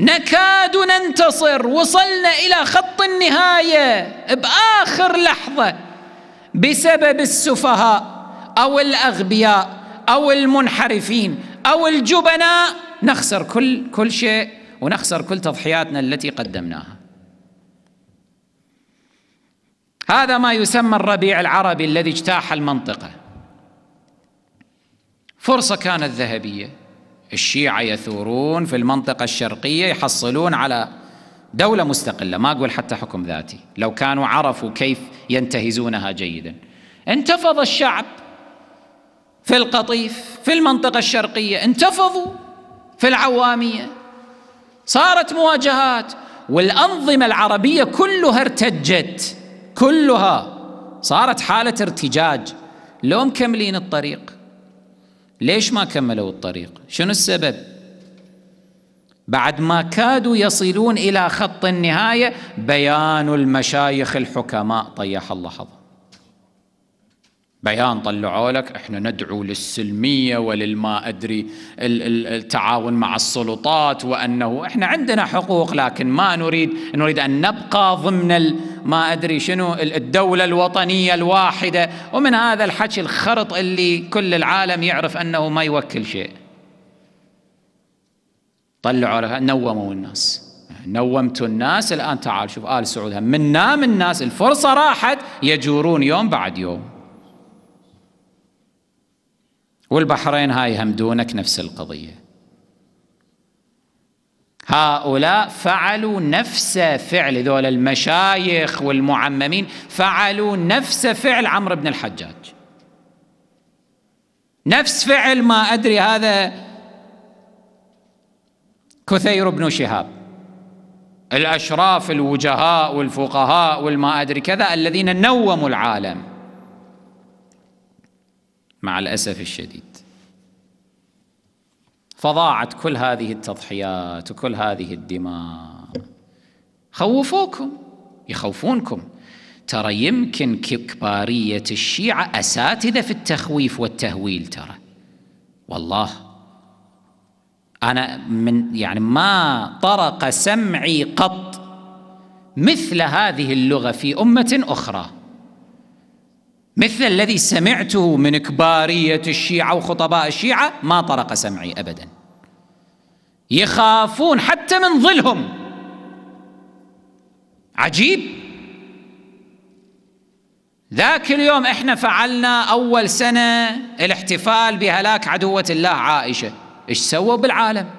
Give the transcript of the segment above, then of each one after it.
نكاد ننتصر وصلنا الى خط النهايه باخر لحظه بسبب السفهاء او الاغبياء او المنحرفين او الجبناء نخسر كل كل شيء ونخسر كل تضحياتنا التي قدمناها هذا ما يسمى الربيع العربي الذي اجتاح المنطقه فرصه كانت ذهبيه الشيعة يثورون في المنطقة الشرقية يحصلون على دولة مستقلة ما أقول حتى حكم ذاتي لو كانوا عرفوا كيف ينتهزونها جيدا انتفض الشعب في القطيف في المنطقة الشرقية انتفضوا في العوامية صارت مواجهات والأنظمة العربية كلها ارتجت كلها صارت حالة ارتجاج لو مكملين الطريق ليش ما كملوا الطريق شنو السبب بعد ما كادوا يصلون إلى خط النهاية بيان المشايخ الحكماء طيح الله حظهم بيان طلعوا لك احنا ندعو للسلميه وللما ادري التعاون مع السلطات وانه احنا عندنا حقوق لكن ما نريد نريد ان نبقى ضمن ما ادري شنو الدوله الوطنيه الواحده ومن هذا الحكي الخرط اللي كل العالم يعرف انه ما يوكل شيء. طلعوا نوموا الناس نومتوا الناس الان تعال شوف ال سعود من نام الناس الفرصه راحت يجورون يوم بعد يوم. والبحرين هاي هم دونك نفس القضية هؤلاء فعلوا نفس فعل ذول المشايخ والمعممين فعلوا نفس فعل عمرو بن الحجاج نفس فعل ما أدري هذا كثير بن شهاب الأشراف الوجهاء والفقهاء والما أدري كذا الذين نوموا العالم مع الأسف الشديد فضاعت كل هذه التضحيات وكل هذه الدماء خوفوكم يخوفونكم ترى يمكن كبارية الشيعة أساتذة في التخويف والتهويل ترى والله أنا من يعني ما طرق سمعي قط مثل هذه اللغة في أمة أخرى مثل الذي سمعته من كبارية الشيعة وخطباء الشيعة ما طرق سمعي أبدا يخافون حتى من ظلهم عجيب ذاك اليوم احنا فعلنا أول سنة الاحتفال بهلاك عدوة الله عائشة ايش سووا بالعالم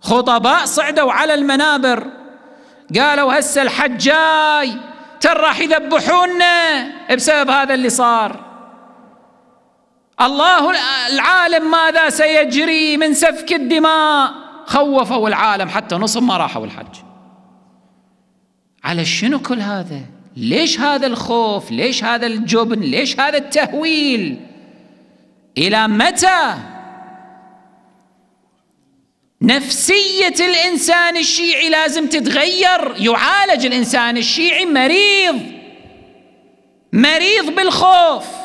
خطباء صعدوا على المنابر قالوا هسه الحج جاي كان راح يذبحونا بسبب هذا اللي صار الله العالم ماذا سيجري من سفك الدماء خوفوا العالم حتى نصف ما راحوا الحج على شنو كل هذا ليش هذا الخوف ليش هذا الجبن ليش هذا التهويل الى متى نفسية الإنسان الشيعي لازم تتغير يعالج الإنسان الشيعي مريض مريض بالخوف